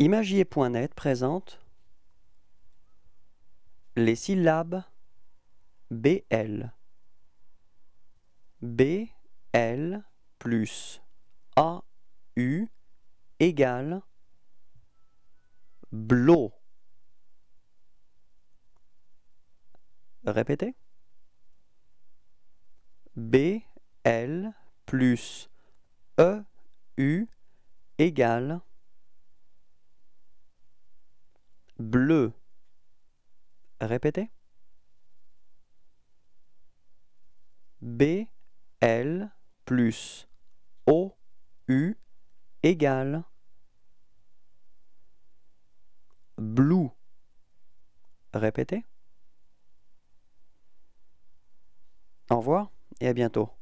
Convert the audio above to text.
Imagier.net présente les syllabes BL. BL plus AU égale BLO. Répétez. BL plus EU égale bleu. Répétez. BL plus OU égale blue. Répétez. Au revoir et à bientôt.